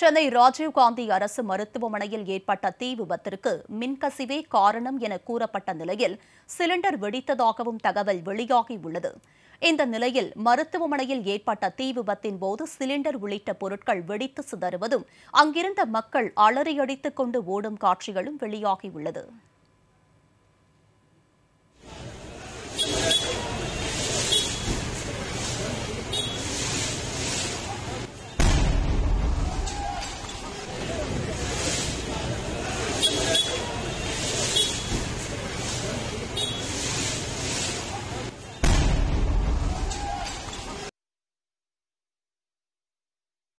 சென்னை ராஜீவ்காந்தி அரசு மருத்துவமனையில் ஏற்பட்ட தீ விபத்திற்கு மின்கசிவே காரணம் என கூறப்பட்ட நிலையில் சிலிண்டர் வெடித்ததாகவும் தகவல் வெளியாகியுள்ளது இந்த நிலையில் மருத்துவமனையில் ஏற்பட்ட தீ விபத்தின் போது சிலிண்டர் உள்ளிட்ட பொருட்கள் வெடித்து சிதறுவதும் அங்கிருந்த மக்கள் அலறியடித்துக் கொண்டு ஓடும் காட்சிகளும் வெளியாகியுள்ளது